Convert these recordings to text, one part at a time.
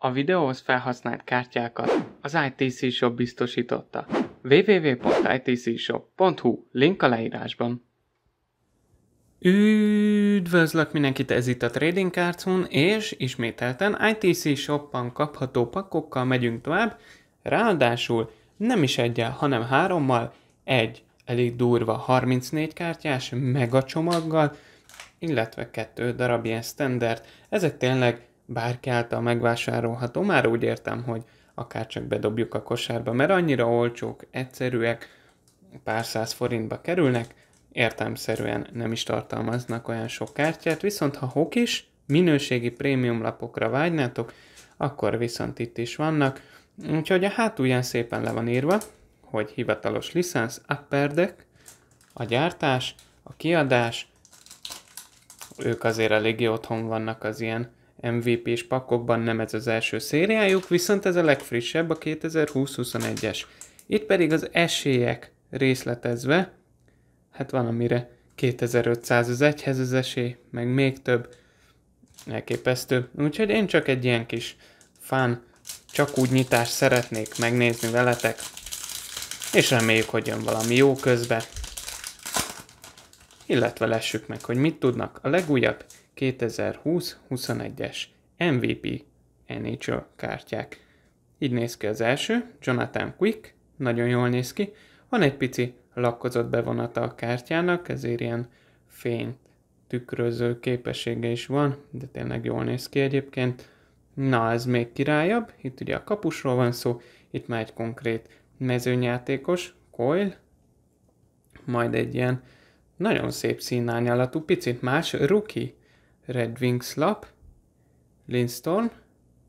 A videóhoz felhasznált kártyákat az ITC Shop biztosította. www.itcshop.hu Link a leírásban. Üdvözlök mindenkit, ez itt a Trading Cards és ismételten ITC Shopban kapható pakkokkal megyünk tovább, ráadásul nem is egyel, hanem hárommal, egy elég durva 34 kártyás mega csomaggal, illetve kettő darab ilyen standard. Ezek tényleg bárki által megvásárolható, már úgy értem, hogy akár csak bedobjuk a kosárba, mert annyira olcsók, egyszerűek, pár száz forintba kerülnek, értelmszerűen nem is tartalmaznak olyan sok kártyát, viszont ha hokis, minőségi prémium lapokra vágynátok, akkor viszont itt is vannak. Úgyhogy a hátulján szépen le van írva, hogy hivatalos licensz, upper deck, a gyártás, a kiadás, ők azért elég otthon vannak az ilyen MVP-s pakkokban nem ez az első szériájuk, viszont ez a legfrissebb, a 2020-21-es. Itt pedig az esélyek részletezve, hát van amire 2500 az egyhez az esély, meg még több, elképesztő. Úgyhogy én csak egy ilyen kis fán, csak úgy nyitást szeretnék megnézni veletek, és reméljük, hogy jön valami jó közbe. Illetve lessük meg, hogy mit tudnak a legújabb 2020-21-es MVP NHL kártyák. Így néz ki az első, Jonathan Quick, nagyon jól néz ki. Van egy pici lakkozott bevonata a kártyának, ezért ilyen fény tükröző képessége is van, de tényleg jól néz ki egyébként. Na, ez még királyabb, itt ugye a kapusról van szó, itt már egy konkrét mezőnyátékos, Coil, majd egy ilyen nagyon szép színányalatú, picit más, Rookie, Red Wings lap, hát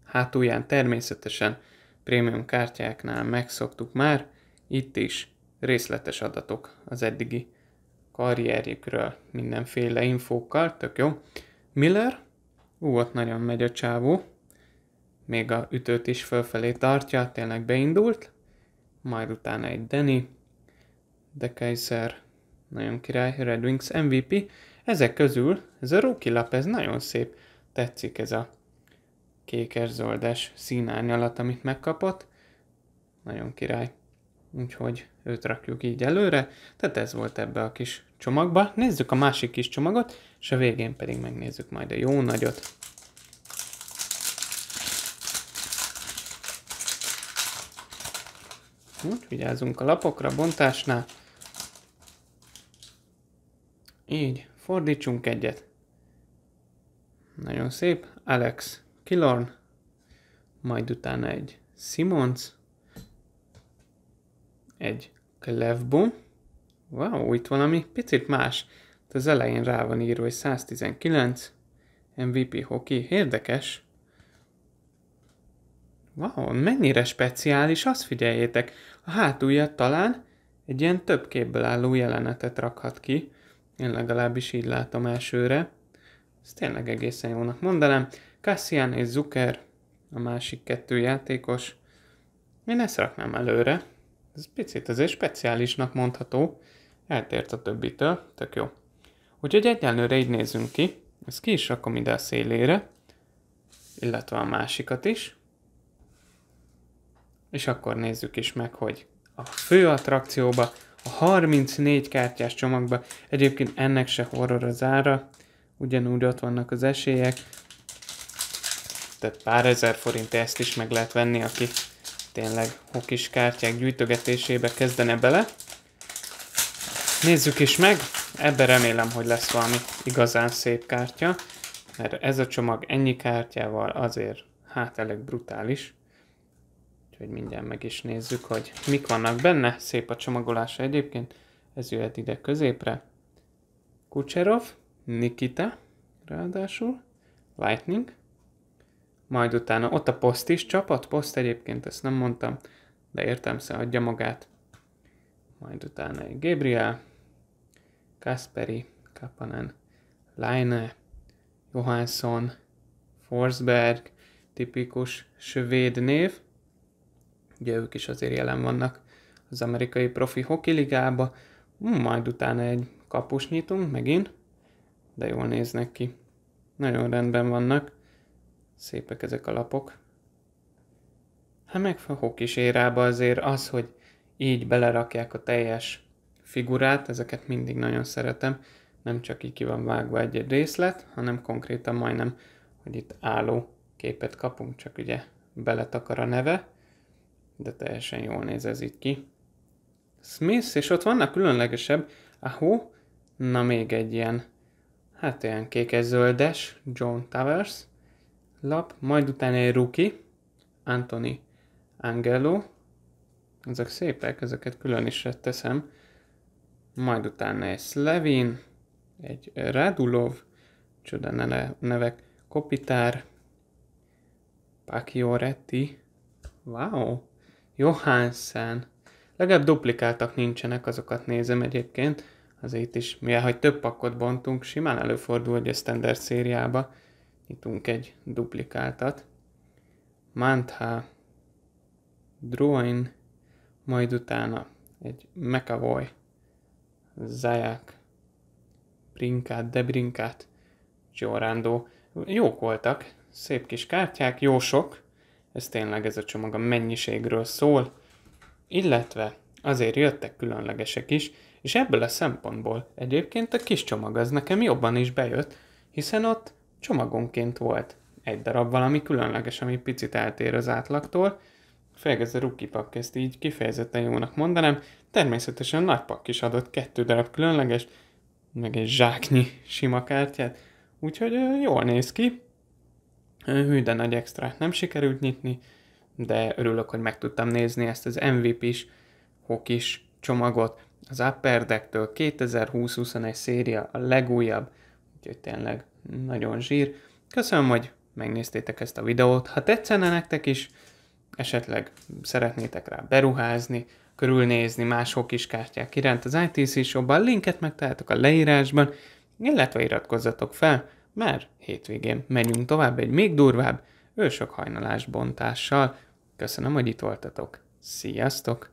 hátulján természetesen prémium kártyáknál megszoktuk már, itt is részletes adatok az eddigi karrierjükről mindenféle infókkal, tök jó. Miller, ú, ott nagyon megy a csávó, még a ütőt is fölfelé tartja, tényleg beindult, majd utána egy Danny, De Kaiser, nagyon király, Red Wings MVP, ezek közül ez a róki lap, ez nagyon szép. Tetszik ez a kékes-zöldes színárnyalat, amit megkapott. Nagyon király. Úgyhogy őt rakjuk így előre. Tehát ez volt ebbe a kis csomagba. Nézzük a másik kis csomagot, és a végén pedig megnézzük majd a jó nagyot. Úgy vigyázunk a lapokra, bontásnál. Így, Fordítsunk egyet. Nagyon szép. Alex Kilorn, majd utána egy Simons, egy Klevbo. Wow, itt valami picit más. Itt az elején rá van írva, hogy 119 MVP hoki. Érdekes. Wow, mennyire speciális, azt figyeljétek. A hátulja talán egy ilyen több képből álló jelenetet rakhat ki, én legalábbis így látom elsőre. Ezt tényleg egészen jónak mondanám. Cassian és Zucker, a másik kettő játékos. Én ezt raknám előre. Ez picit azért speciálisnak mondható. Eltért a többitől, tök jó. Úgyhogy egyenlőre így nézünk ki. Ezt ki is rakom ide a szélére, illetve a másikat is. És akkor nézzük is meg, hogy a fő attrakcióba a 34 kártyás csomagba. Egyébként ennek se horror az ára, ugyanúgy ott vannak az esélyek, tehát pár ezer forint ezt is meg lehet venni, aki tényleg hokis kártyák gyűjtögetésébe kezdene bele. Nézzük is meg, ebben remélem, hogy lesz valami igazán szép kártya, mert ez a csomag ennyi kártyával azért hát elég brutális. Úgyhogy mindjárt meg is nézzük, hogy mik vannak benne. Szép a csomagolása egyébként. Ez jöhet ide középre. Kucserov, Nikita, ráadásul, Lightning, majd utána ott a poszt is, csapat poszt egyébként, ezt nem mondtam, de értem, se szóval adja magát. Majd utána egy Gabriel, Kasperi, Kapanen, Leine, Johansson, Forsberg, tipikus svéd név, ugye ők is azért jelen vannak az amerikai profi ligába. Hm, majd utána egy kapus nyitunk megint, de jól néznek ki. Nagyon rendben vannak, szépek ezek a lapok. Hát meg a hokis érába azért az, hogy így belerakják a teljes figurát, ezeket mindig nagyon szeretem, nem csak így ki van vágva egy részlet, hanem konkrétan majdnem, hogy itt álló képet kapunk, csak ugye beletakar a neve, de teljesen jól néz ez itt ki. Smith, és ott vannak különlegesebb, ahó, na még egy ilyen, hát ilyen kékes-zöldes, John Towers lap, majd utána egy rookie, Anthony Angelo, ezek szépek, ezeket külön is teszem, majd utána egy Slevin, egy Radulov, csoda nevek, Kopitár, Pacioretti, wow, Johansen. Legalább duplikáltak nincsenek, azokat nézem egyébként. Azért is, mivel hogy több pakkot bontunk, simán előfordul, hogy a standard szériába nyitunk egy duplikáltat. Mantha, Druin, majd utána egy McAvoy, Zayak, Brinkát, Debrinkát, Giorándó. Jók voltak, szép kis kártyák, jó sok, ez tényleg ez a csomag a mennyiségről szól, illetve azért jöttek különlegesek is, és ebből a szempontból egyébként a kis csomag az nekem jobban is bejött, hiszen ott csomagonként volt egy darab valami különleges, ami picit eltér az átlagtól, főleg ez a rookie ezt így kifejezetten jónak mondanám, természetesen nagy pak is adott kettő darab különleges, meg egy zsáknyi sima kártyát, úgyhogy jól néz ki, hű, de nagy extra nem sikerült nyitni, de örülök, hogy meg tudtam nézni ezt az MVP-s hokis csomagot. Az Upper Deck-től 2020-21 széria a legújabb, úgyhogy tényleg nagyon zsír. Köszönöm, hogy megnéztétek ezt a videót. Ha tetszene nektek is, esetleg szeretnétek rá beruházni, körülnézni más hokis kártyák iránt az ITC shopban, linket megtaláltok a leírásban, illetve iratkozzatok fel, már hétvégén megyünk tovább egy még durvább ősök hajnalás bontással. Köszönöm, hogy itt voltatok. Sziasztok!